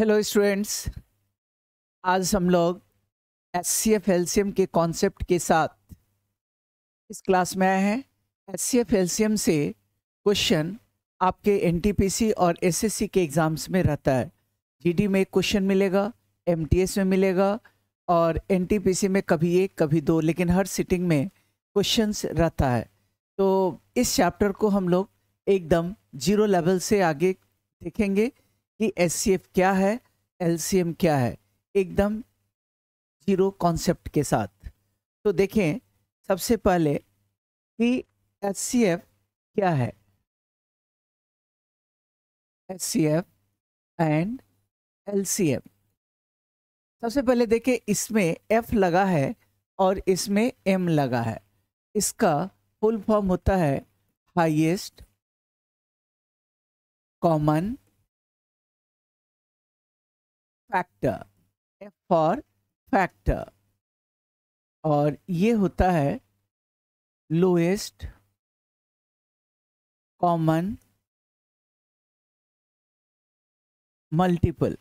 Hello students आज हम लोग एस सी एफ एम के कॉन्सेप्ट के साथ इस क्लास में आए हैं एस सी एफ एम से क्वेश्चन आपके एन टी पी सी और एस एस सी के एग्ज़ाम्स में रहता है जी डी में एक क्वेश्चन मिलेगा एम टी एस में मिलेगा और एन टी पी सी में कभी एक कभी दो लेकिन हर सिटिंग में क्वेश्चन रहता है तो इस चैप्टर को हम लोग एकदम जीरो लेवल से आगे देखेंगे कि एस क्या है एल क्या है एकदम जीरो कॉन्सेप्ट के साथ तो देखें सबसे पहले कि एस क्या है S C F and L सबसे पहले देखें इसमें एफ लगा है और इसमें एम लगा है इसका फुल फॉर्म होता है highest common factor F for factor और ये होता है लोएस्ट कॉमन मल्टीपल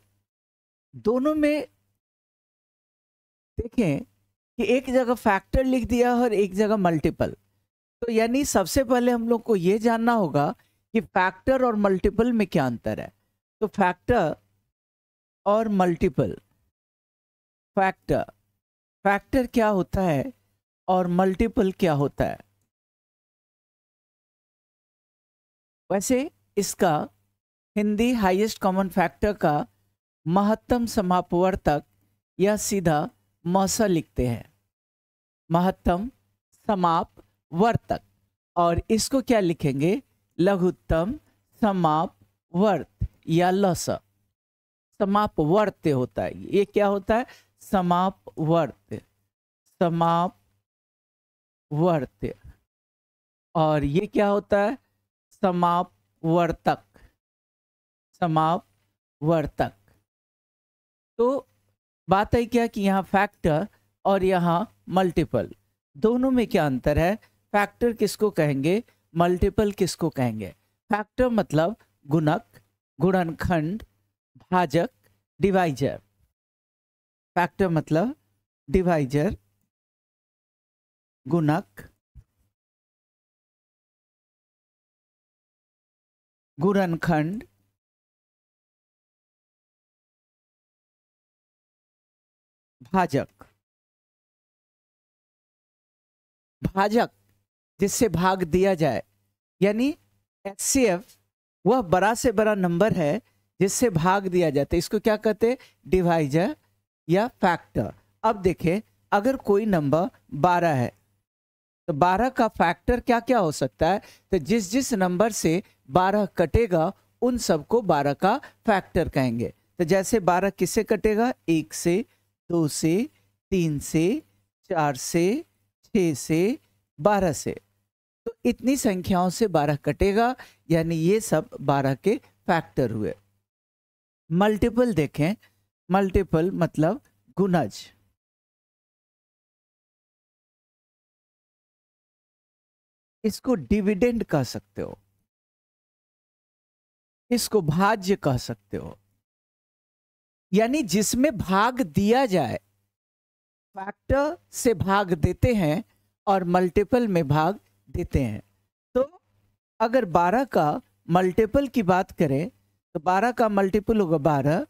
दोनों में देखें कि एक जगह फैक्टर लिख दिया और एक जगह मल्टीपल तो यानी सबसे पहले हम लोग को ये जानना होगा कि फैक्टर और मल्टीपल में क्या अंतर है तो फैक्टर और मल्टीपल फैक्टर फैक्टर क्या होता है और मल्टीपल क्या होता है वैसे इसका हिंदी हाईएस्ट कॉमन फैक्टर का महत्तम समापवर्तक या सीधा मौसा लिखते हैं महत्तम समाप वर्तक और इसको क्या लिखेंगे लघुत्तम समाप वर्त या लौसा समापवर्त होता है ये क्या होता है समापवर्त समापवर्त और ये क्या होता है समापवर्तक समापवर्तक तो बात है क्या कि यहाँ फैक्टर और यहाँ मल्टीपल दोनों में क्या अंतर है फैक्टर किसको कहेंगे मल्टीपल किसको कहेंगे फैक्टर मतलब गुणक गुणनखंड भाजक डिवाइजर फैक्टर मतलब डिवाइजर गुणक गुणनखंड भाजक भाजक जिससे भाग दिया जाए यानी एस वह बड़ा से बड़ा नंबर है जिससे भाग दिया जाता है इसको क्या कहते हैं डिवाइजर या फैक्टर अब देखें अगर कोई नंबर बारह है तो बारह का फैक्टर क्या क्या हो सकता है तो जिस जिस नंबर से बारह कटेगा उन सबको बारह का फैक्टर कहेंगे तो जैसे बारह किससे कटेगा एक से दो से तीन से चार से छ से बारह से तो इतनी संख्याओं से बारह कटेगा यानी ये सब बारह के फैक्टर हुए मल्टीपल देखें मल्टीपल मतलब गुनज इसको डिविडेंड कह सकते हो इसको भाज्य कह सकते हो यानी जिसमें भाग दिया जाए फैक्टर से भाग देते हैं और मल्टीपल में भाग देते हैं तो अगर 12 का मल्टीपल की बात करें तो बारह का मल्टीपल होगा बारह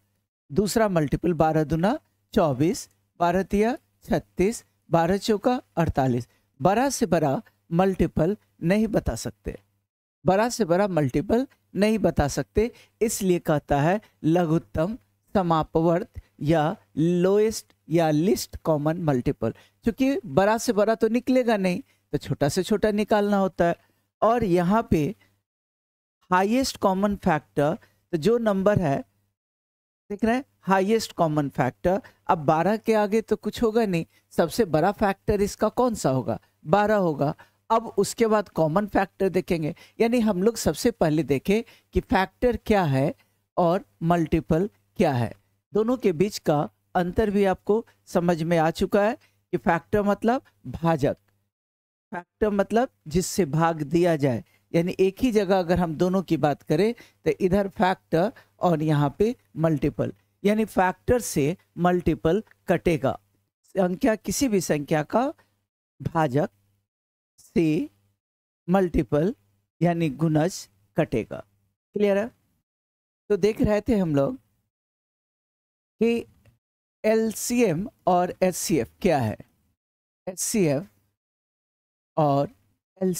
दूसरा मल्टीपल बारह दुना चौबीस बारह तिया छत्तीस बारह चौका अड़तालीस बड़ा से बड़ा मल्टीपल नहीं बता सकते बड़ा से बड़ा मल्टीपल नहीं बता सकते इसलिए कहता है लघुत्तम समापवर्त या लोएस्ट या लिस्ट कॉमन मल्टीपल क्योंकि बड़ा से बड़ा तो निकलेगा नहीं तो छोटा से छोटा निकालना होता है और यहाँ पे हाईएस्ट कॉमन फैक्टर तो जो नंबर है देख रहे हैं हाईएस्ट कॉमन फैक्टर अब 12 के आगे तो कुछ होगा नहीं सबसे बड़ा फैक्टर इसका कौन सा होगा 12 होगा अब उसके बाद कॉमन फैक्टर देखेंगे यानी हम लोग सबसे पहले देखें कि फैक्टर क्या है और मल्टीपल क्या है दोनों के बीच का अंतर भी आपको समझ में आ चुका है कि फैक्टर मतलब भाजक फैक्टर मतलब जिससे भाग दिया जाए यानी एक ही जगह अगर हम दोनों की बात करें तो इधर फैक्टर और यहाँ पे मल्टीपल यानी फैक्टर से मल्टीपल कटेगा संख्या किसी भी संख्या का भाजक से मल्टीपल यानी गुनज कटेगा क्लियर है तो देख रहे थे हम लोग कि एल और एस क्या है एस और एल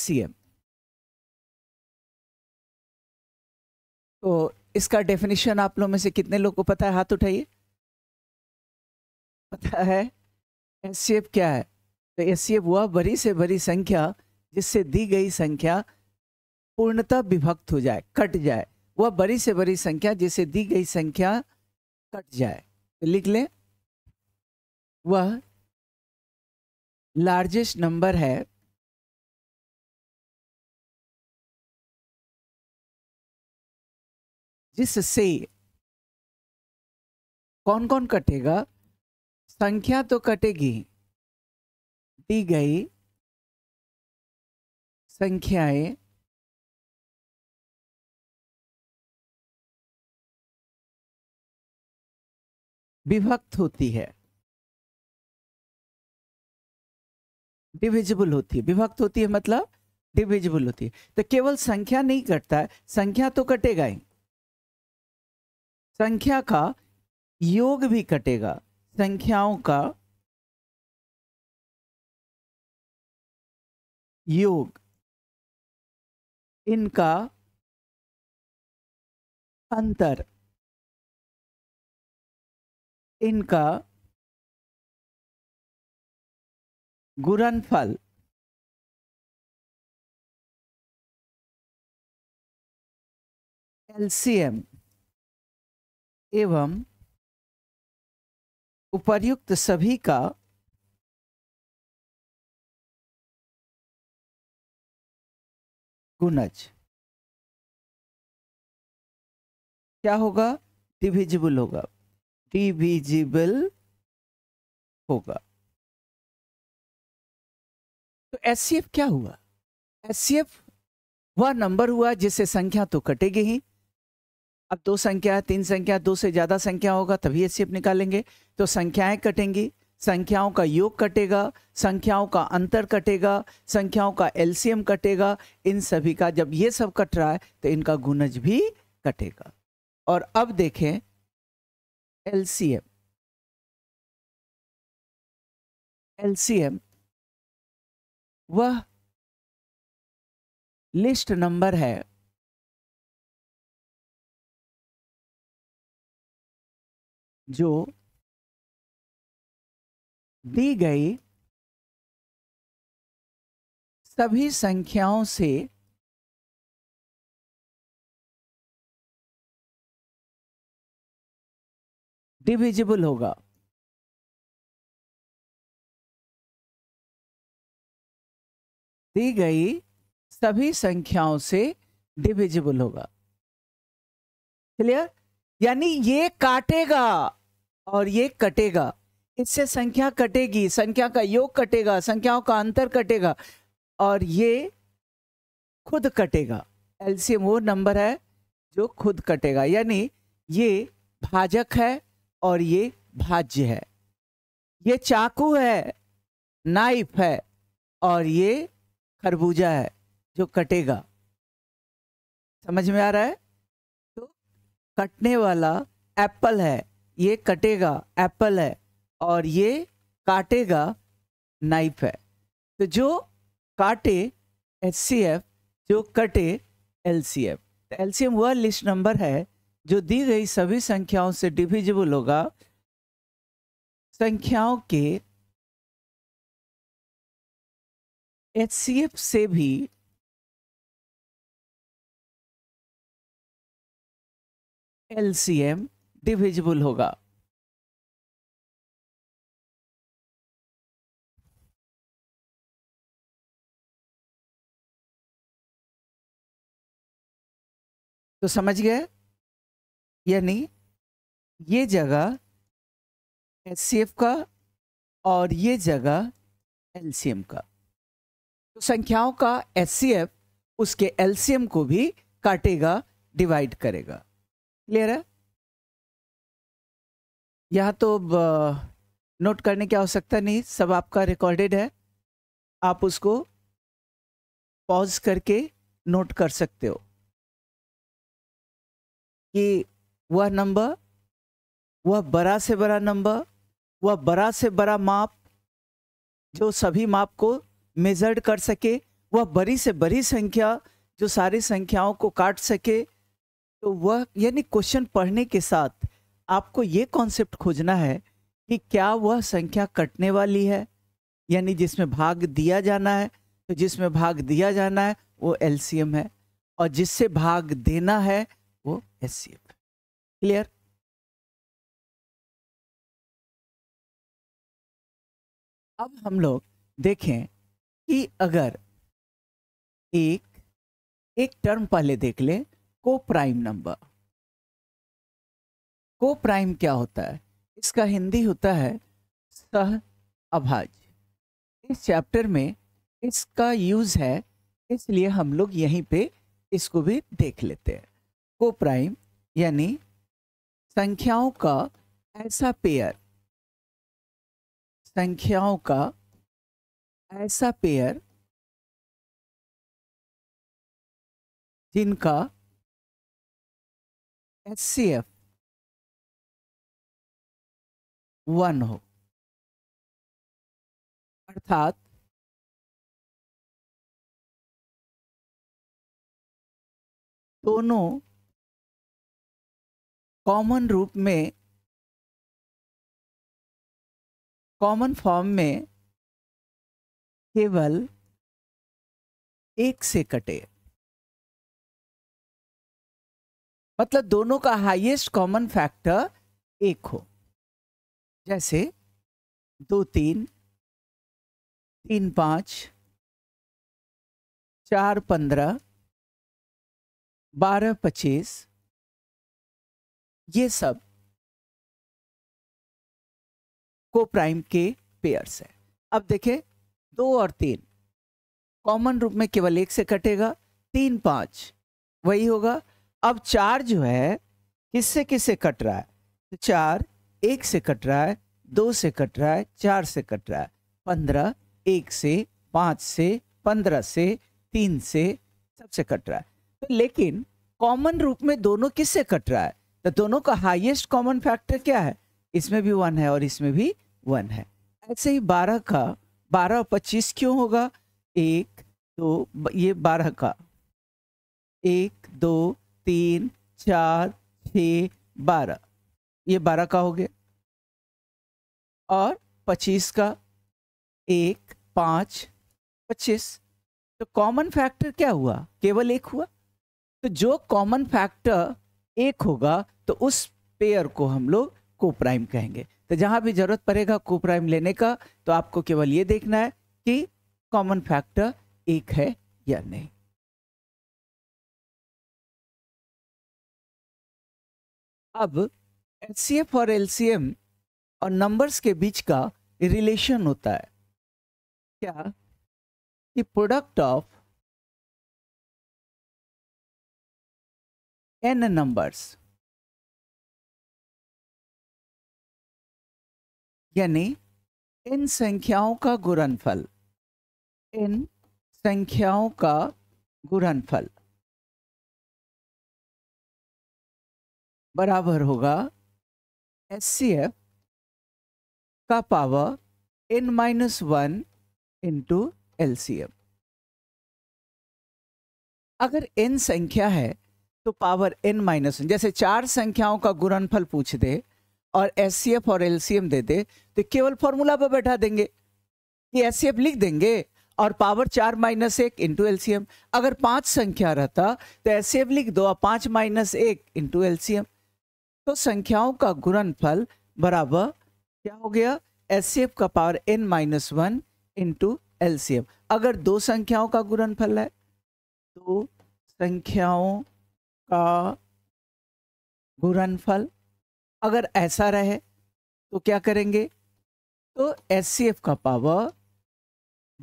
तो इसका डेफिनेशन आप लोग में से कितने लोग को पता है हाथ उठाइए पता है एस क्या है तो एस हुआ बड़ी से बड़ी संख्या जिससे दी गई संख्या पूर्णतः विभक्त हो जाए कट जाए वह बड़ी से बड़ी संख्या जिससे दी गई संख्या कट जाए तो लिख लें वह लार्जेस्ट नंबर है जिससे कौन कौन कटेगा संख्या तो कटेगी दी गई संख्याएं विभक्त होती है डिविजिबल होती है विभक्त होती है मतलब डिविजिबल होती है तो केवल संख्या नहीं कटता है संख्या तो कटेगा ही संख्या का योग भी कटेगा संख्याओं का योग इनका अंतर इनका गुणनफल एलसीएम एवं उपर्युक्त सभी का गुणज क्या होगा डिविजिबल होगा डिविजिबल होगा तो एफ क्या हुआ एफ वह नंबर हुआ जिससे संख्या तो कटेगी ही अब दो संख्या तीन संख्या दो से ज़्यादा संख्या होगा तभी एच निकालेंगे तो संख्याएं कटेंगी संख्याओं का योग कटेगा संख्याओं का अंतर कटेगा संख्याओं का एलसीएम कटेगा इन सभी का जब ये सब कट रहा है तो इनका गुणज भी कटेगा और अब देखें एलसीएम एलसीएम वह लिस्ट नंबर है जो दी गई सभी संख्याओं से डिविजिबल होगा दी गई सभी संख्याओं से डिविजिबल होगा क्लियर यानी ये काटेगा और ये कटेगा इससे संख्या कटेगी संख्या का योग कटेगा संख्याओं का अंतर कटेगा और ये खुद कटेगा एलसीएम वो नंबर है जो खुद कटेगा यानी ये भाजक है और ये भाज्य है ये चाकू है नाइफ है और ये खरबूजा है जो कटेगा समझ में आ रहा है तो कटने वाला एप्पल है ये कटेगा एप्पल है और ये काटेगा नाइफ है तो जो काटे एच सी एफ जो कटे L C F L C M वह लिस्ट नंबर है जो दी गई सभी संख्याओं से डिविजिबल होगा संख्याओं के एच सी एफ से भी एल सी एम डिविजिबल होगा तो समझ गए यानी ये जगह एस का और ये जगह एलसीएम का तो संख्याओं का एस उसके एलसीएम को भी काटेगा डिवाइड करेगा क्लियर है यह तो नोट करने की आवश्यकता नहीं सब आपका रिकॉर्डेड है आप उसको पॉज करके नोट कर सकते हो कि वह नंबर वह बड़ा से बड़ा नंबर वह बड़ा से बड़ा माप जो सभी माप को मेजर्ड कर सके वह बड़ी से बड़ी संख्या जो सारी संख्याओं को काट सके तो वह यानी क्वेश्चन पढ़ने के साथ आपको ये कॉन्सेप्ट खोजना है कि क्या वह संख्या कटने वाली है यानी जिसमें भाग दिया जाना है तो जिसमें भाग दिया जाना है वो एल है और जिससे भाग देना है वो एस सी है क्लियर अब हम लोग देखें कि अगर एक एक टर्म पहले देख लें को प्राइम नंबर को प्राइम क्या होता है इसका हिंदी होता है सह अभाज इस चैप्टर में इसका यूज़ है इसलिए हम लोग यहीं पे इसको भी देख लेते हैं को प्राइम यानी संख्याओं का ऐसा पेयर संख्याओं का ऐसा पेयर जिनका एस सी एफ वन हो अर्थात दोनों कॉमन रूप में कॉमन फॉर्म में केवल एक से कटे मतलब दोनों का हाईएस्ट कॉमन फैक्टर एक हो जैसे दो तीन तीन पाँच चार पंद्रह बारह पच्चीस ये सब को प्राइम के पेयर्स है अब देखें दो और तीन कॉमन रूप में केवल एक से कटेगा तीन पाँच वही होगा अब चार जो है किससे किससे कट रहा है तो चार एक से कट रहा है दो से कट रहा है चार से कट रहा है पंद्रह एक से पाँच से पंद्रह से तीन से सबसे कट रहा है तो लेकिन कॉमन रूप में दोनों किससे कट रहा है तो दोनों का हाईएस्ट कॉमन फैक्टर क्या है इसमें भी वन है और इसमें भी वन है ऐसे ही बारह का बारह पच्चीस क्यों होगा एक दो ये बारह का एक दो तीन चार छ बारह ये बारह का हो गया और पच्चीस का एक पाँच पच्चीस तो कॉमन फैक्टर क्या हुआ केवल एक हुआ तो जो कॉमन फैक्टर एक होगा तो उस पेयर को हम लोग को प्राइम कहेंगे तो जहाँ भी ज़रूरत पड़ेगा को प्राइम लेने का तो आपको केवल ये देखना है कि कॉमन फैक्टर एक है या नहीं अब एच और एल और नंबर्स के बीच का रिलेशन होता है क्या कि प्रोडक्ट ऑफ एन नंबर्स यानी इन संख्याओं का गुणनफल इन संख्याओं का गुणनफल बराबर होगा एस सी एफ का power N minus one into L C अगर एन संख्या है तो पावर एन माइनस वन जैसे चार संख्याओं का गुणनफल पूछ दे और एस और एल दे दे तो केवल फॉर्मूला पर बैठा देंगे ये एस लिख देंगे और पावर चार माइनस एक इंटू एल अगर पांच संख्या रहता तो एस लिख दो और पांच माइनस एक इंटू एल तो संख्याओं का गुणनफल बराबर क्या हो गया एफ का power N minus one into F अगर दो संख्याओं का गुणनफल है तो संख्याओं का गुणनफल अगर ऐसा रहे तो क्या करेंगे तो एस का पावर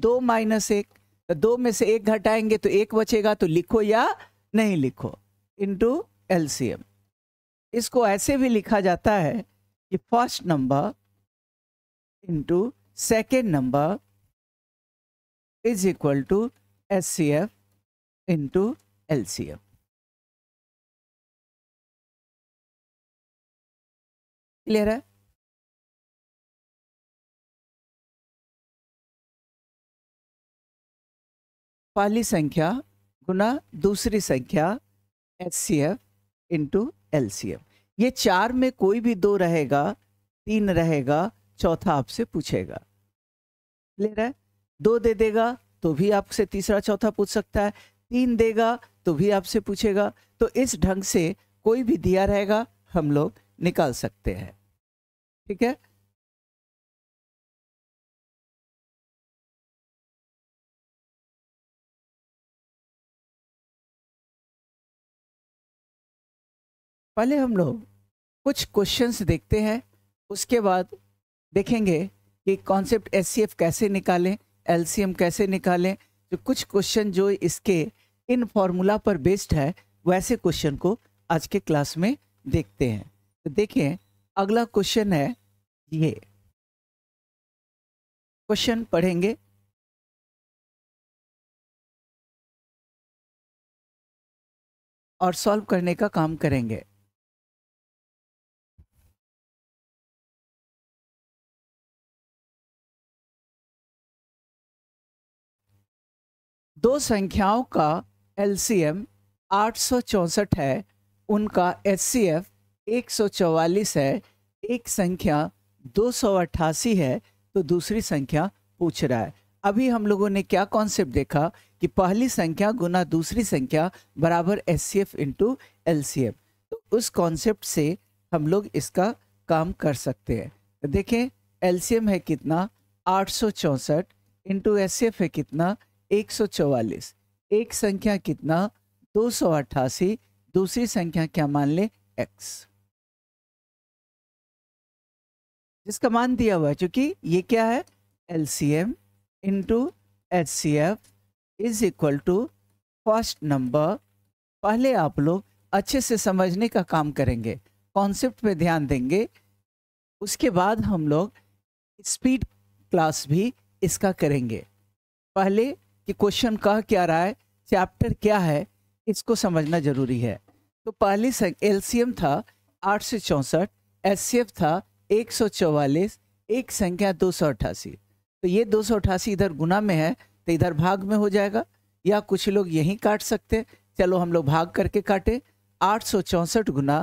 दो माइनस एक तो दो में से एक घटाएंगे तो एक बचेगा तो लिखो या नहीं लिखो इंटू एल इसको ऐसे भी लिखा जाता है कि first number into second number is equal to S C F into L C F clear है पहली संख्या गुना दूसरी संख्या S C F into LCM ये चार में कोई भी दो रहेगा तीन रहेगा चौथा आपसे पूछेगा ले रहा है दो दे देगा तो भी आपसे तीसरा चौथा पूछ सकता है तीन देगा तो भी आपसे पूछेगा तो इस ढंग से कोई भी दिया रहेगा हम लोग निकाल सकते हैं ठीक है पहले हम लोग कुछ क्वेश्चंस देखते हैं उसके बाद देखेंगे कि कॉन्सेप्ट एस कैसे निकालें एल कैसे निकालें तो कुछ क्वेश्चन जो इसके इन फॉर्मूला पर बेस्ड है वैसे क्वेश्चन को आज के क्लास में देखते हैं तो देखें अगला क्वेश्चन है ये क्वेश्चन पढ़ेंगे और सॉल्व करने का काम करेंगे दो संख्याओं का एलसीएम आठ है उनका एचसीएफ 144 है एक संख्या दो है तो दूसरी संख्या पूछ रहा है अभी हम लोगों ने क्या कॉन्सेप्ट देखा कि पहली संख्या गुना दूसरी संख्या बराबर S C F into L C F तो उस कॉन्सेप्ट से हम लोग इसका काम कर सकते हैं देखें एल सी एम है कितना आठ सौ चौंसठ इंटू एस सी एफ है कितना 144 एक संख्या कितना दो सौ अट्ठासी दूसरी संख्या क्या मान ले x जिसका मान दिया हुआ है क्योंकि ये क्या है L C M into H C F is equal to first number पहले आप लोग अच्छे से समझने का काम करेंगे कॉन्सेप्ट पे ध्यान देंगे उसके बाद हम लोग स्पीड क्लास भी इसका करेंगे पहले कि क्वेश्चन कह क्या रहा है चैप्टर क्या है इसको समझना जरूरी है तो पहले एल सी था आठ सौ चौंसठ एस सी एफ था एक सौ चौवालीस एक संख्या दो सौ अट्ठासी तो ये दो सौ अट्ठासी इधर गुना में है तो इधर भाग में हो जाएगा या कुछ लोग यहीं काट सकते चलो हम लोग भाग करके काटे आठ सौ चौंसठ गुना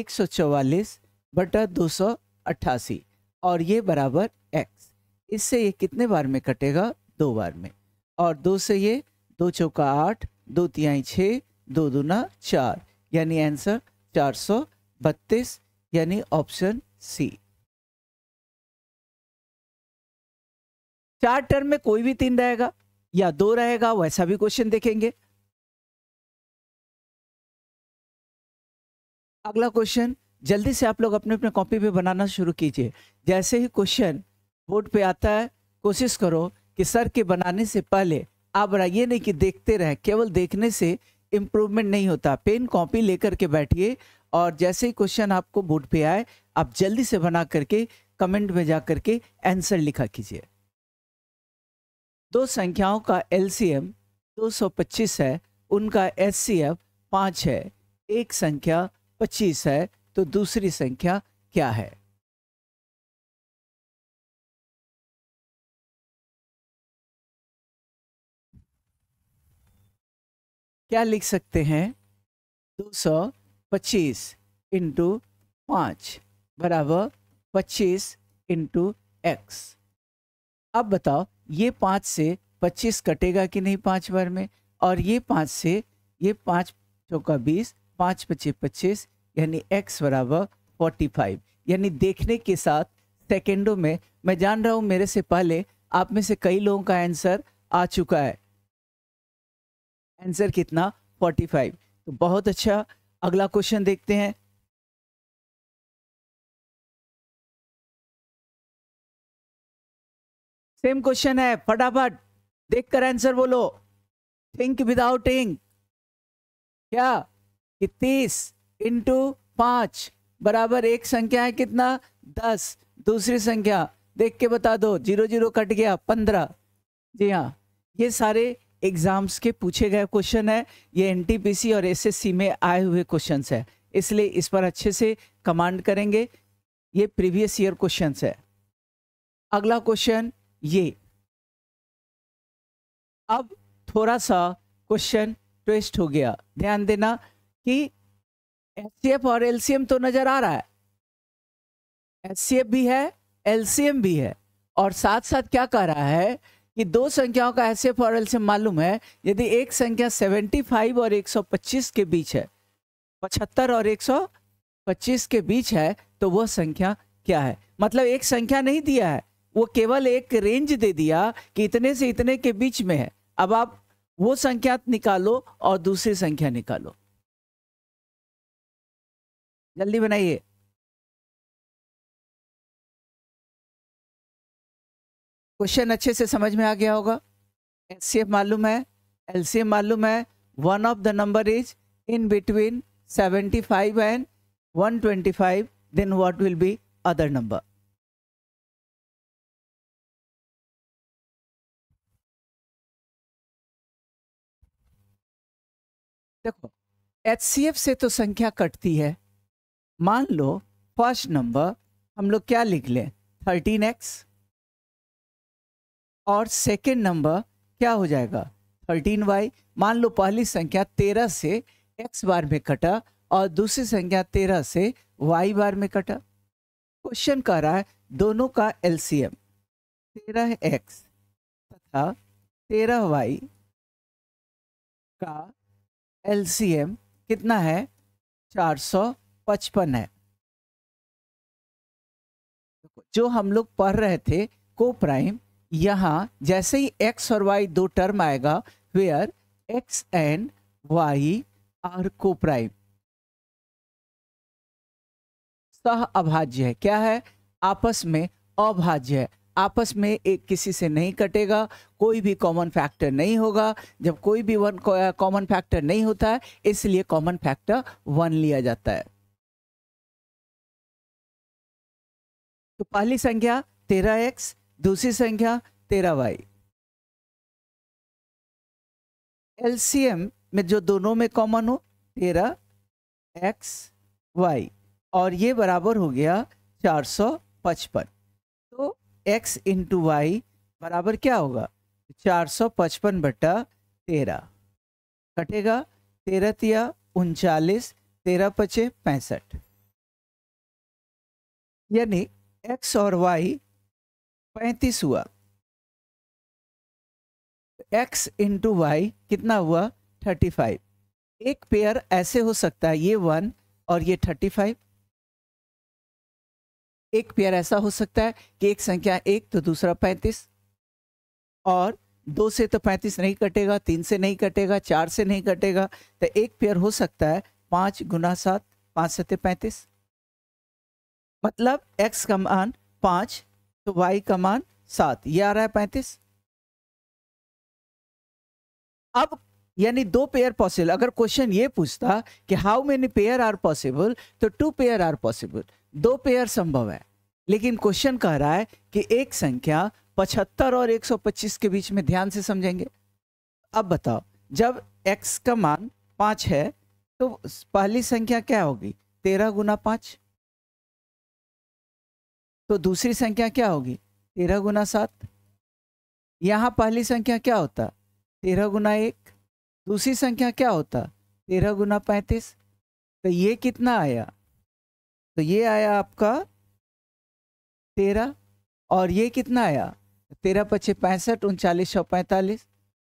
एक सौ चौवालीस बटा दो सौ अट्ठासी और ये बराबर एक्स इससे ये कितने बार में कटेगा दो बार में और दो से ये दो चौका आठ दो तिहाई छः दो दूना चार यानी आंसर चार सौ बत्तीस यानी ऑप्शन सी चार टर्म में कोई भी तीन रहेगा या दो रहेगा वैसा भी क्वेश्चन देखेंगे अगला क्वेश्चन जल्दी से आप लोग अपने अपने कॉपी पे बनाना शुरू कीजिए जैसे ही क्वेश्चन बोर्ड पे आता है कोशिश करो कि सर के बनाने से पहले आप ये नहीं कि देखते रहे केवल देखने से इम्प्रूवमेंट नहीं होता पेन कॉपी लेकर के बैठिए और जैसे ही क्वेश्चन आपको बोर्ड पे आए आप जल्दी से बना करके कमेंट में जा करके आंसर लिखा कीजिए दो संख्याओं का एलसीएम 225 है उनका एस सी पाँच है एक संख्या 25 है तो दूसरी संख्या क्या है क्या लिख सकते हैं दो सौ पच्चीस इंटू पाँच बराबर पच्चीस इंटू एक्स अब बताओ ये पाँच से पच्चीस कटेगा कि नहीं पाँच बार में और ये पाँच से ये पाँच चौका बीस पाँच पच्चीस पच्चीस यानी एक्स बराबर फोर्टी फाइव यानी देखने के साथ सेकेंडों में मैं जान रहा हूँ मेरे से पहले आप में से कई लोगों का आंसर आ चुका है आंसर कितना 45 तो बहुत अच्छा अगला क्वेश्चन देखते हैं सेम क्वेश्चन है फटाफट देखकर आंसर बोलो थिंक विदाउट इंक क्या कि तीस इंटू पांच बराबर एक संख्या है कितना दस दूसरी संख्या देख के बता दो जीरो जीरो कट गया पंद्रह जी हाँ ये सारे एग्जाम्स के पूछे गए क्वेश्चन है ये एनटीपीसी और एसएससी में आए हुए क्वेश्चन है इसलिए इस पर अच्छे से कमांड करेंगे ये प्रीवियस ईयर क्वेश्चन है अगला क्वेश्चन ये अब थोड़ा सा क्वेश्चन ट्विस्ट हो गया ध्यान देना कि एस और एलसीएम तो नजर आ रहा है एस भी है एलसीएम भी है और साथ साथ क्या कह रहा है कि दो संख्याओं का ऐसे फॉरल से मालूम है यदि एक संख्या 75 और 125 के बीच है 75 और 125 के बीच है तो वह संख्या क्या है मतलब एक संख्या नहीं दिया है वो केवल एक रेंज दे दिया कि इतने से इतने के बीच में है अब आप वो संख्या निकालो और दूसरी संख्या निकालो जल्दी बनाइए क्वेश्चन अच्छे से समझ में आ गया होगा एचसीएफ मालूम है एलसीएम मालूम है one of the number is in between 75 and one then what will be other number देखो एच से तो संख्या कटती है मान लो फर्स्ट नंबर हम लोग क्या लिख लें थर्टीन एक्स और सेकेंड नंबर क्या हो जाएगा थर्टीन वाई मान लो पहली संख्या तेरह से एक्स बार में कटा और दूसरी संख्या तेरह से वाई बार में कटा क्वेश्चन कह रहा है दोनों का एलसीएम तेरह एक्स तथा तेरह वाई का एलसीएम कितना है चार सौ पचपन है जो हम लोग पढ़ रहे थे को प्राइम यहाँ जैसे ही एक्स और वाई दो टर्म आएगा where X and Y are coprime सह अभाज्य है क्या है आपस में अभाज्य है आपस में एक किसी से नहीं कटेगा कोई भी कॉमन फैक्टर नहीं होगा जब कोई भी वन कॉमन फैक्टर नहीं होता है इसलिए कॉमन फैक्टर वन लिया जाता है तो पहली संख्या तेरह एक्स दूसरी संख्या तेरह वाई एलसीएम में जो दोनों में कॉमन हो तेरह एक्स वाई और ये बराबर हो गया चार सौ पचपन तो एक्स इंटू वाई बराबर क्या होगा चार सौ पचपन बटा तेरह कटेगा तेरह तिया उनचालीस तेरह पचे पैंसठ यानी एक्स और वाई पैंतीस हुआ x इंटू वाई कितना हुआ थर्टी फाइव एक पेयर ऐसे हो सकता है ये वन और ये थर्टी फाइव एक पेयर ऐसा हो सकता है कि एक संख्या एक तो दूसरा पैंतीस और दो से तो पैंतीस नहीं कटेगा तीन से नहीं कटेगा चार से नहीं कटेगा तो एक पेयर हो सकता है पांच गुना सात पांच सत्य तो पैंतीस मतलब x का मान पांच तो वाई का मान सात ये आ रहा है पैंतीस अब यानी दो पेयर पॉसिबल अगर क्वेश्चन ये पूछता कि how many pair are possible तो टू पेयर आर पॉसिबल दो पेयर संभव है लेकिन क्वेश्चन कह रहा है कि एक संख्या पचहत्तर और 125 के बीच में ध्यान से समझेंगे अब बताओ जब x का मान पाँच है तो पहली संख्या क्या होगी तेरह गुना पाँच तो दूसरी संख्या क्या होगी तेरह गुना सात यहाँ पहली संख्या क्या होता तेरह गुना एक दूसरी संख्या क्या होता तेरह गुना पैंतीस तो ये कितना आया तो ये आया आपका तेरह और ये कितना आया तेरह पच्चीस पैंसठ उनचालीस सौ पैंतालीस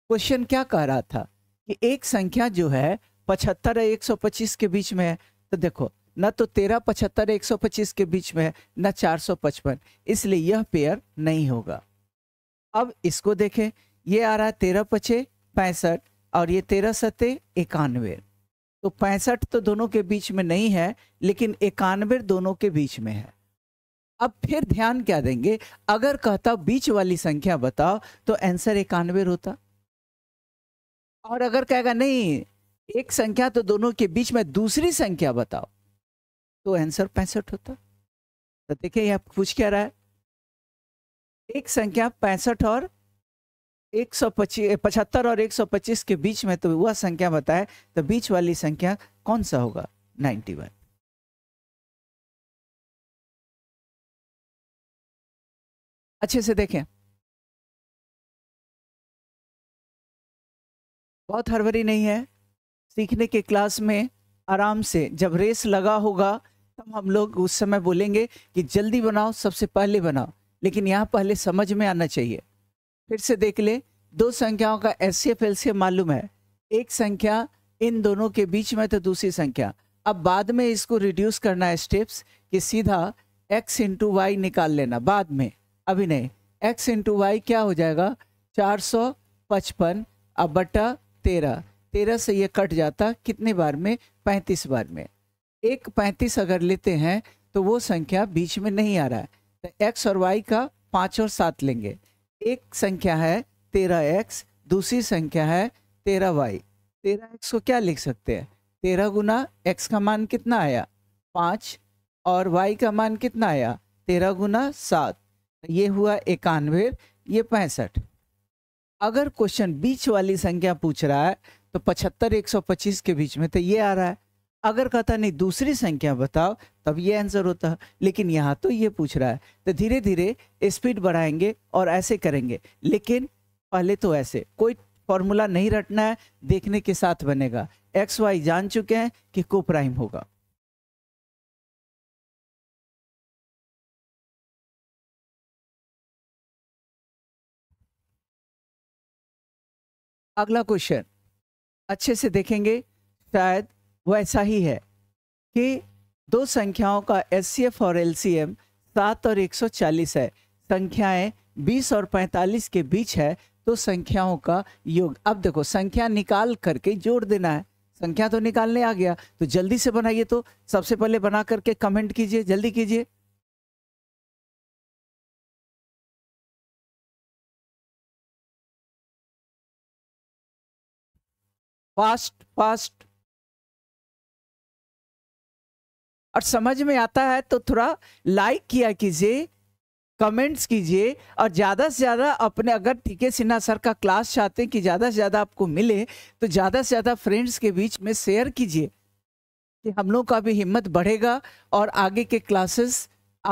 क्वेश्चन क्या कह रहा था कि एक संख्या जो है पचहत्तर एक सौ पच्चीस के बीच में है तो देखो ना तो तेरह पचहत्तर एक सौ पच्चीस के बीच में है ना चार सौ पचपन इसलिए यह पेयर नहीं होगा अब इसको देखें ये आ रहा है तेरह पचे पैंसठ और ये तेरह सते इक्यानवे तो पैंसठ तो दोनों के बीच में नहीं है लेकिन इक्यानवे दोनों के बीच में है अब फिर ध्यान क्या देंगे अगर कहता बीच वाली संख्या बताओ तो आंसर इक्यानवे होता और अगर कहेगा नहीं एक संख्या तो दोनों के बीच में दूसरी संख्या बताओ तो आंसर पैंसठ होता तो देखिए आप पूछ क्या रहा है एक संख्या पैंसठ और एक सौ पच्चीस पचहत्तर और एक सौ पच्चीस के बीच में तो वह संख्या बताए तो बीच वाली संख्या कौन सा होगा नाइन्टी वन अच्छे से देखें बहुत हरवरी नहीं है सीखने के क्लास में आराम से जब रेस लगा होगा तब हम लोग उस समय बोलेंगे कि जल्दी बनाओ सबसे पहले बनाओ लेकिन यहाँ पहले समझ में आना चाहिए फिर से देख ले दो संख्याओं का एचसीएफ एलसीएम मालूम है एक संख्या इन दोनों के बीच में तो दूसरी संख्या अब बाद में इसको रिड्यूस करना है स्टेप्स कि सीधा x इंटू वाई निकाल लेना बाद में अभी नहीं x इंटू वाई क्या हो जाएगा चार सौ पचपन अब बटा तेरह तेरह से ये कट जाता कितने बार में पैंतीस बार में एक पैंतीस अगर लेते हैं तो वो संख्या बीच में नहीं आ रहा है तो एक्स और वाई का पाँच और सात लेंगे एक संख्या है तेरह एक्स दूसरी संख्या है तेरह वाई तेरह एक्स को क्या लिख सकते हैं तेरह गुना एक्स का मान कितना आया पाँच और वाई का मान कितना आया तेरह गुना सात ये हुआ इक्यानवे ये पैंसठ अगर क्वेश्चन बीच वाली संख्या पूछ रहा है तो पचहत्तर एक सौ पच्चीस के बीच में तो ये आ रहा है अगर कहता नहीं दूसरी संख्या बताओ तब ये आंसर होता है लेकिन यहाँ तो ये पूछ रहा है तो धीरे धीरे स्पीड बढ़ाएंगे और ऐसे करेंगे लेकिन पहले तो ऐसे कोई फॉर्मूला नहीं रटना है देखने के साथ बनेगा एक्स वाई जान चुके हैं कि को प्राइम होगा अगला क्वेश्चन अच्छे से देखेंगे शायद वैसा ही है कि दो संख्याओं का एफ और एल सी एम सात और 140 है संख्याएं 20 और 45 के बीच है तो संख्याओं का योग अब देखो संख्या निकाल करके जोड़ देना है संख्या तो निकालने आ गया तो जल्दी से बनाइए तो सबसे पहले बना करके कमेंट कीजिए जल्दी कीजिए फास्ट फास्ट और समझ में आता है तो थोड़ा लाइक किया कीजिए कमेंट्स कीजिए और ज़्यादा से ज़्यादा अपने अगर टीके सिन्हा सर का क्लास चाहते हैं कि ज़्यादा से ज़्यादा आपको मिले तो ज़्यादा से ज़्यादा फ्रेंड्स के बीच में शेयर कीजिए कि हम लोग का भी हिम्मत बढ़ेगा और आगे के क्लासेस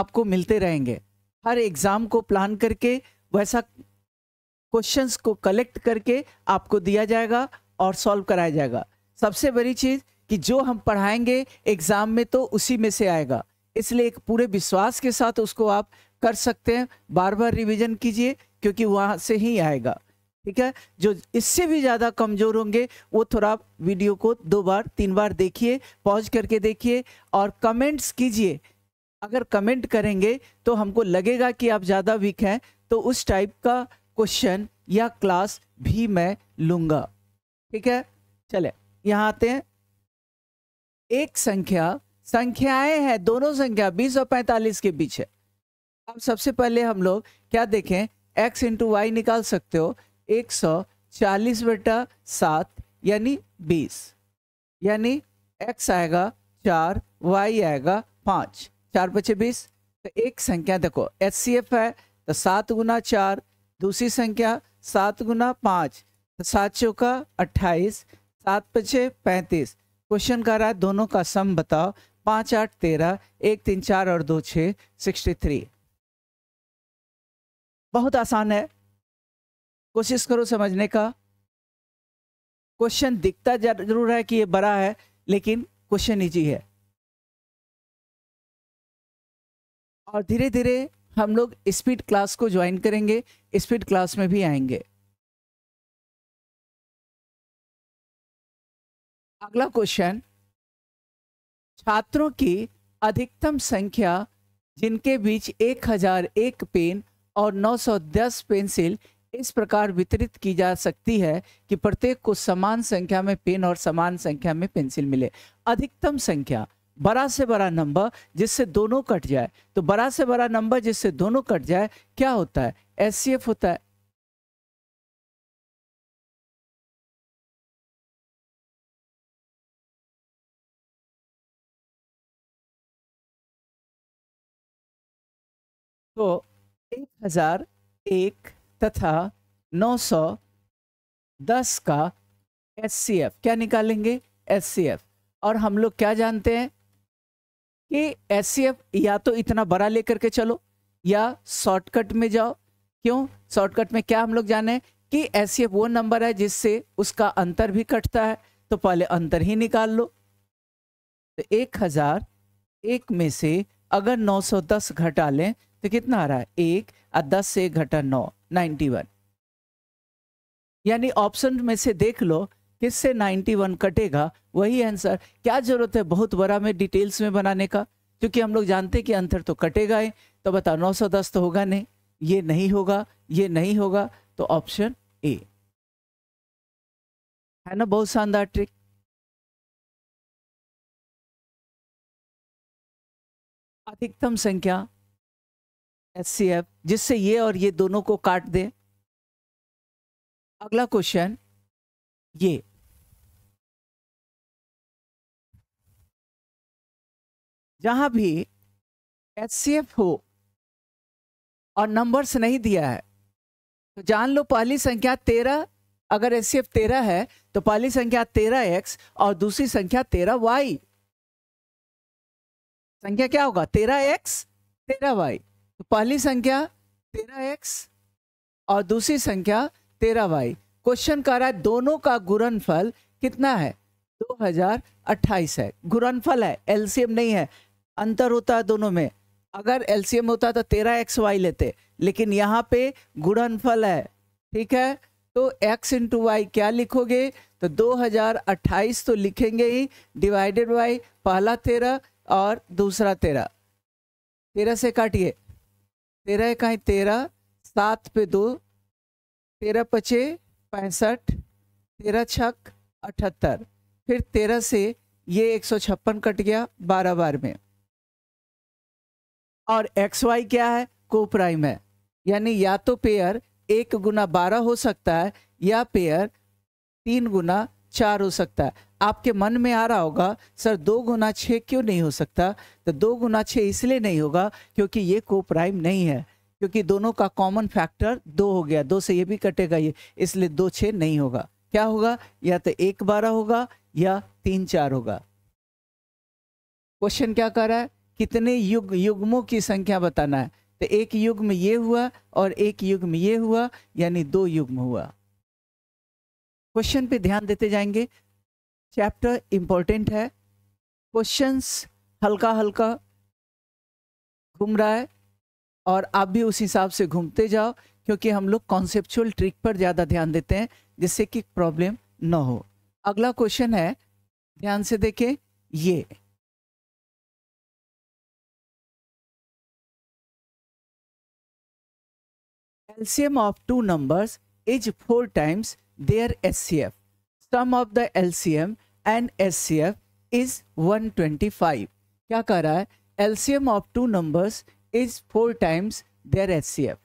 आपको मिलते रहेंगे हर एग्ज़ाम को प्लान करके वैसा क्वेश्चंस को कलेक्ट करके आपको दिया जाएगा और सॉल्व कराया जाएगा सबसे बड़ी चीज़ कि जो हम पढ़ाएंगे एग्ज़ाम में तो उसी में से आएगा इसलिए एक पूरे विश्वास के साथ उसको आप कर सकते हैं बार बार रिवीजन कीजिए क्योंकि वहाँ से ही आएगा ठीक है जो इससे भी ज़्यादा कमज़ोर होंगे वो थोड़ा वीडियो को दो बार तीन बार देखिए पॉज करके देखिए और कमेंट्स कीजिए अगर कमेंट करेंगे तो हमको लगेगा कि आप ज़्यादा वीक हैं तो उस टाइप का क्वेश्चन या क्लास भी मैं लूँगा ठीक है चले यहाँ आते हैं एक संख्या संख्याएं हैं दोनों संख्या 20 और 45 के बीच है अब सबसे पहले हम लोग क्या देखें x इंटू वाई निकाल सकते हो 140 बेटा सात यानी बीस यानी x आएगा चार y आएगा पाँच चार बचे बीस तो एक संख्या देखो एच है तो सात गुना चार दूसरी संख्या सात गुना पाँच सात चौका अट्ठाईस सात पचे पैंतीस क्वेश्चन कह रहा है दोनों का सम बताओ पाँच आठ तेरह एक तीन चार और दो छः सिक्सटी थ्री बहुत आसान है कोशिश करो समझने का क्वेश्चन दिखता जरूर है कि ये बड़ा है लेकिन क्वेश्चन इजी है और धीरे धीरे हम लोग स्पीड क्लास को ज्वाइन करेंगे स्पीड क्लास में भी आएंगे अगला क्वेश्चन छात्रों की अधिकतम संख्या जिनके बीच 1001 पेन और 910 पेंसिल इस प्रकार वितरित की जा सकती है कि प्रत्येक को समान संख्या में पेन और समान संख्या में पेंसिल मिले अधिकतम संख्या बड़ा से बड़ा नंबर जिससे दोनों कट जाए तो बड़ा से बड़ा नंबर जिससे दोनों कट जाए क्या होता है एस होता है तो एक हजार एक तथा नौ सौ दस का एस सी एफ क्या निकालेंगे एस सी एफ और हम लोग क्या जानते हैं कि एस सी एफ या तो इतना बड़ा लेकर के चलो या शॉर्टकट में जाओ क्यों शॉर्टकट में क्या हम लोग जाने कि एस सी एफ वो नंबर है जिससे उसका अंतर भी कटता है तो पहले अंतर ही निकाल लो तो एक हजार एक में से अगर 910 घटा लें तो कितना आ रहा है एक और दस से घटा नौ नाइन्टी वन यानी ऑप्शन में से देख लो किससे नाइन्टी वन कटेगा वही आंसर क्या जरूरत है बहुत बड़ा में डिटेल्स में बनाने का क्योंकि हम लोग जानते हैं कि अंतर तो कटेगा ही तो बताओ नौ सौ दस तो होगा नहीं ये नहीं होगा ये नहीं होगा तो ऑप्शन ए है ना बहुत शानदार ट्रिक अधिकतम संख्या एस सी एफ जिससे ये और ये दोनों को काट दे अगला क्वेश्चन ये जहां भी एस हो और नंबर्स नहीं दिया है तो जान लो पहली संख्या तेरह अगर एस सी एफ तेरह है तो पहली संख्या तेरह एक्स और दूसरी संख्या तेरह वाई संख्या क्या होगा तेरह एक्स तेरह वाई तो पहली संख्या तेरह एक्स और दूसरी संख्या तेरह वाई क्वेश्चन कह रहा है दोनों का गुणनफल कितना है दो हजार अट्ठाईस है गुणनफल है एलसीएम नहीं है अंतर होता है दोनों में अगर एलसीएम होता तो तेरह एक्स वाई लेते लेकिन यहाँ पे गुणनफल है ठीक है तो x इंटू वाई क्या लिखोगे तो दो हजार अट्ठाईस तो लिखेंगे ही डिवाइडेड बाई पहला तेरह और दूसरा तेरह तेरह से काटिए तेरह इकाई तेरह सात पे दो तेरह पचे पैंसठ तेरह छक अठहत्तर फिर तेरह से ये एक सौ छप्पन कट गया बारह बार में और एक्स वाई क्या है को प्राइम है यानी या तो पेयर एक गुना बारह हो सकता है या पेयर तीन गुना चार हो सकता है आपके मन में आ रहा होगा सर दो गुना छः क्यों नहीं हो सकता तो दो गुना छः इसलिए नहीं होगा क्योंकि ये को प्राइम नहीं है क्योंकि दोनों का कॉमन फैक्टर दो हो गया दो से ये भी कटेगा ये इसलिए दो छः नहीं होगा क्या होगा या तो एक बारह होगा या तीन चार होगा क्वेश्चन क्या कर रहा है कितने युग युग्मों की संख्या बताना है तो एक युग में ये हुआ और एक युग में ये हुआ यानी दो युग्म हुआ क्वेश्चन पे ध्यान देते जाएंगे चैप्टर इम्पोर्टेंट है क्वेश्चंस हल्का हल्का घूम रहा है और आप भी उस हिसाब से घूमते जाओ क्योंकि हम लोग कॉन्सेप्चुअल ट्रिक पर ज़्यादा ध्यान देते हैं जिससे कि प्रॉब्लम ना हो अगला क्वेश्चन है ध्यान से देखें ये of LCM of two numbers is four times their SCF. Sum of the LCM N S C F is one twenty five क्या कह रहा है LCM of two numbers is four times their S C F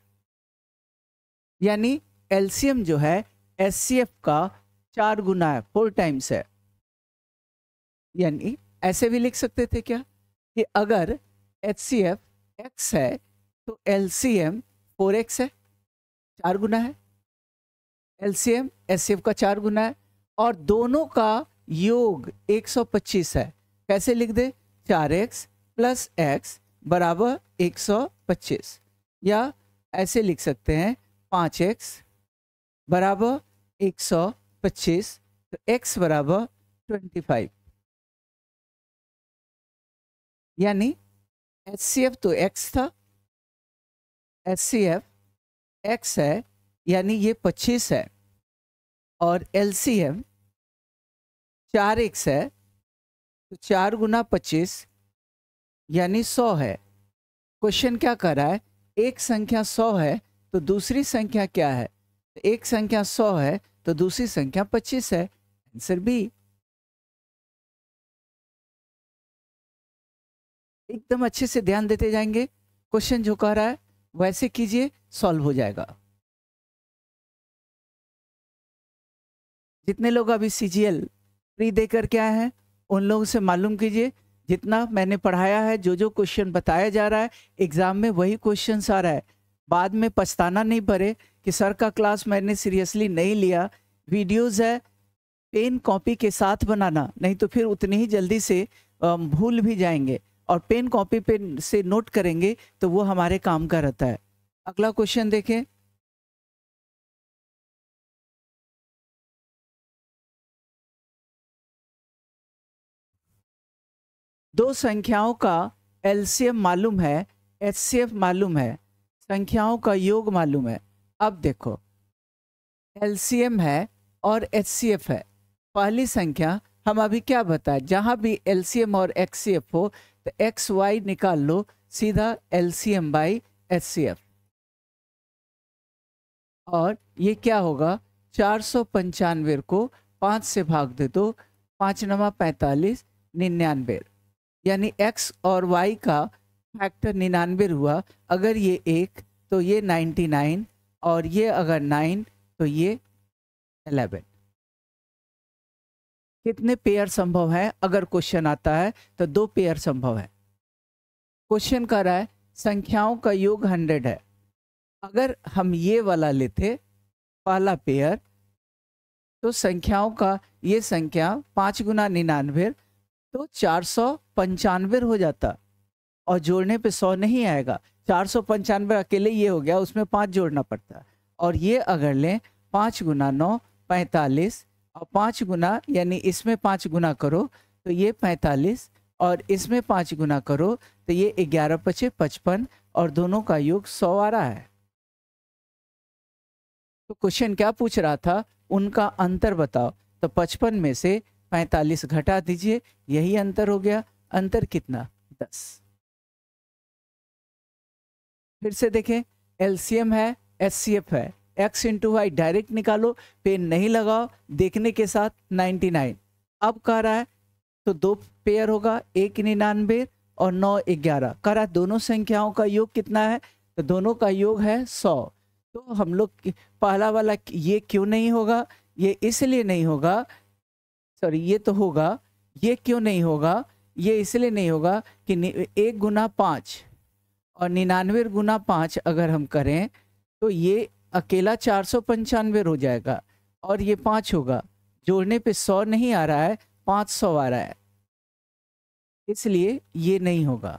यानी LCM जो है S C F का चार गुना है फोर टाइम्स है यानी ऐसे भी लिख सकते थे क्या कि अगर एच सी एफ एक्स है तो L C M four X है चार गुना है L C M S C F का चार गुना है और दोनों का योग 125 है कैसे लिख दे चार एक्स प्लस एक्स बराबर एक या ऐसे लिख सकते हैं पाँच एक्स बराबर एक तो x बराबर 25 यानी एस तो x था एस एफ एक्स है यानी ये 25 है और एल सी एम चार एक्स है तो चार गुना पच्चीस यानी सौ है क्वेश्चन क्या कर रहा है एक संख्या सौ है तो दूसरी संख्या क्या है तो एक संख्या सौ है तो दूसरी संख्या पच्चीस है आंसर बी एकदम अच्छे से ध्यान देते जाएंगे क्वेश्चन जो कह रहा है वैसे कीजिए सॉल्व हो जाएगा जितने लोग अभी सीजीएल फ्री देकर क्या है उन लोगों से मालूम कीजिए जितना मैंने पढ़ाया है जो जो क्वेश्चन बताया जा रहा है एग्ज़ाम में वही क्वेश्चन आ रहा है बाद में पछताना नहीं पड़े कि सर का क्लास मैंने सीरियसली नहीं लिया वीडियोज़ है पेन कॉपी के साथ बनाना नहीं तो फिर उतनी ही जल्दी से भूल भी जाएंगे और पेन कॉपी पे से नोट करेंगे तो वो हमारे काम का रहता है अगला क्वेश्चन देखें दो संख्याओं का एलसीएम मालूम है एचसीएफ मालूम है संख्याओं का योग मालूम है अब देखो एलसीएम है और एचसीएफ है पहली संख्या हम अभी क्या बताए जहाँ भी एलसीएम और एक्ससीएफ हो तो एक्स वाई निकाल लो सीधा एलसीएम बाई एचसीएफ और ये क्या होगा चार सौ पंचानवे को पाँच से भाग दे दो पाँच नवा पैंतालीस निन्यानवे यानी एक्स और वाई का फैक्टर निन्यानवे हुआ अगर ये एक तो ये नाइन्टी नाइन और ये अगर नाइन तो ये एलेवन कितने पेयर संभव है अगर क्वेश्चन आता है तो दो पेयर संभव है क्वेश्चन कर रहा है संख्याओं का योग हंड्रेड है अगर हम ये वाला लेते पहला पेयर तो संख्याओं का ये संख्या पाँच गुना निन्यानवे तो चार सौ पंचानवे हो जाता और जोड़ने पे सौ नहीं आएगा चार सौ पंचानवे अकेले ये हो गया उसमें पाँच जोड़ना पड़ता और ये अगर लें पाँच गुना नौ पैंतालीस और पाँच गुना यानी इसमें पाँच गुना करो तो ये पैंतालीस और इसमें पाँच गुना करो तो ये ग्यारह पचे पचपन और दोनों का योग सौ आ रहा है तो क्वेश्चन क्या पूछ रहा था उनका अंतर बताओ तो पचपन में से पैंतालीस घटा दीजिए यही अंतर हो गया अंतर कितना दस फिर से देखें एलसीएम है एचसीएफ है एक्स इंटू वाई डायरेक्ट निकालो पेन नहीं लगाओ देखने के साथ नाइन अब कह रहा है तो दो पेयर होगा एक निन्यानबे और नौ ग्यारह कह रहा है दोनों संख्याओं का योग कितना है तो दोनों का योग है सौ तो हम लोग पहला वाला ये क्यों नहीं होगा ये इसलिए नहीं होगा सॉरी ये तो होगा ये क्यों नहीं होगा ये इसलिए नहीं होगा कि एक गुना पाँच और निन्यानवे गुना पाँच अगर हम करें तो ये अकेला चार सौ पंचानवे हो जाएगा और ये पाँच होगा जोड़ने पे सौ नहीं आ रहा है पाँच सौ आ रहा है इसलिए ये नहीं होगा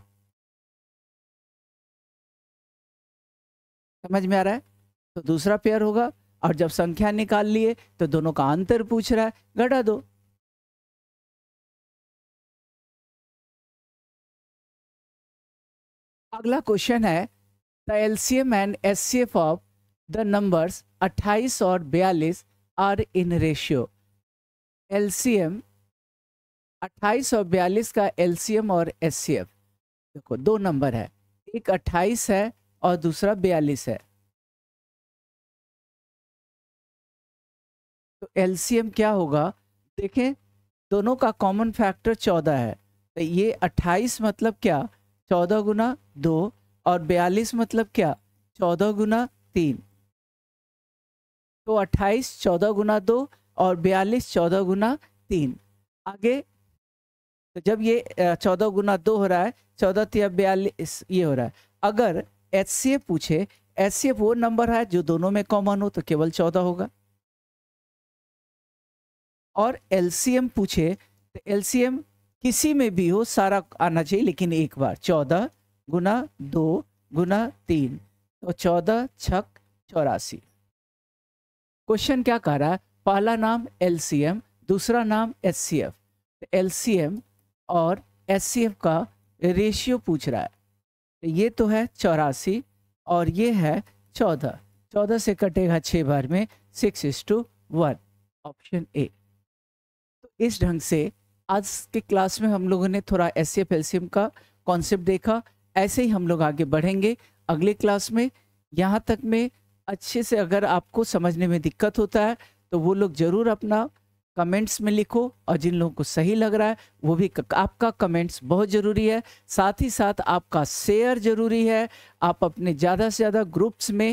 समझ में आ रहा है तो दूसरा पेयर होगा और जब संख्या निकाल लिए तो दोनों का अंतर पूछ रहा है घटा दो अगला क्वेश्चन है the LCM and SCF of the numbers 28 और 42 आर इन रेशियो एलसीएम 28 और 42 का एलसीएम और एससीएफ देखो दो नंबर है एक 28 है और दूसरा 42 है तो एलसीएम क्या होगा देखें दोनों का कॉमन फैक्टर 14 है तो ये 28 मतलब क्या चौदह गुना दो और बयालीस मतलब क्या चौदह गुना तीन तो अट्ठाईस चौदह गुना दो और बयालीस चौदह गुना तीन आगे तो जब ये चौदह गुना दो हो रहा है चौदह तीन बयालीस ये हो रहा है अगर एच सी एफ पूछे एच सी एफ वो नंबर है जो दोनों में कॉमन हो तो केवल चौदह होगा और एल सी एम पूछे तो एल सी एम किसी में भी हो सारा आना चाहिए लेकिन एक बार चौदह गुना दो गुना तीन तो चौदह छक चौरासी क्वेश्चन क्या कह रहा है पहला नाम एलसीएम दूसरा नाम एससीएफ एलसीएम और एससीएफ का रेशियो पूछ रहा है तो ये तो है चौरासी और ये है चौदह चौदह से कटेगा छः बार में सिक्स इस टू वन ऑप्शन ए तो इस ढंग से आज के क्लास में हम लोगों ने थोड़ा एस सी का कॉन्सेप्ट देखा ऐसे ही हम लोग आगे बढ़ेंगे अगले क्लास में यहाँ तक में अच्छे से अगर आपको समझने में दिक्कत होता है तो वो लोग ज़रूर अपना कमेंट्स में लिखो और जिन लोगों को सही लग रहा है वो भी आपका कमेंट्स बहुत ज़रूरी है साथ ही साथ आपका शेयर ज़रूरी है आप अपने ज़्यादा से ज़्यादा ग्रुप्स में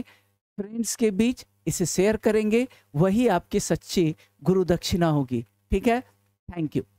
फ्रेंड्स के बीच इसे शेयर करेंगे वही आपकी सच्ची गुरु दक्षिणा होगी ठीक है थैंक यू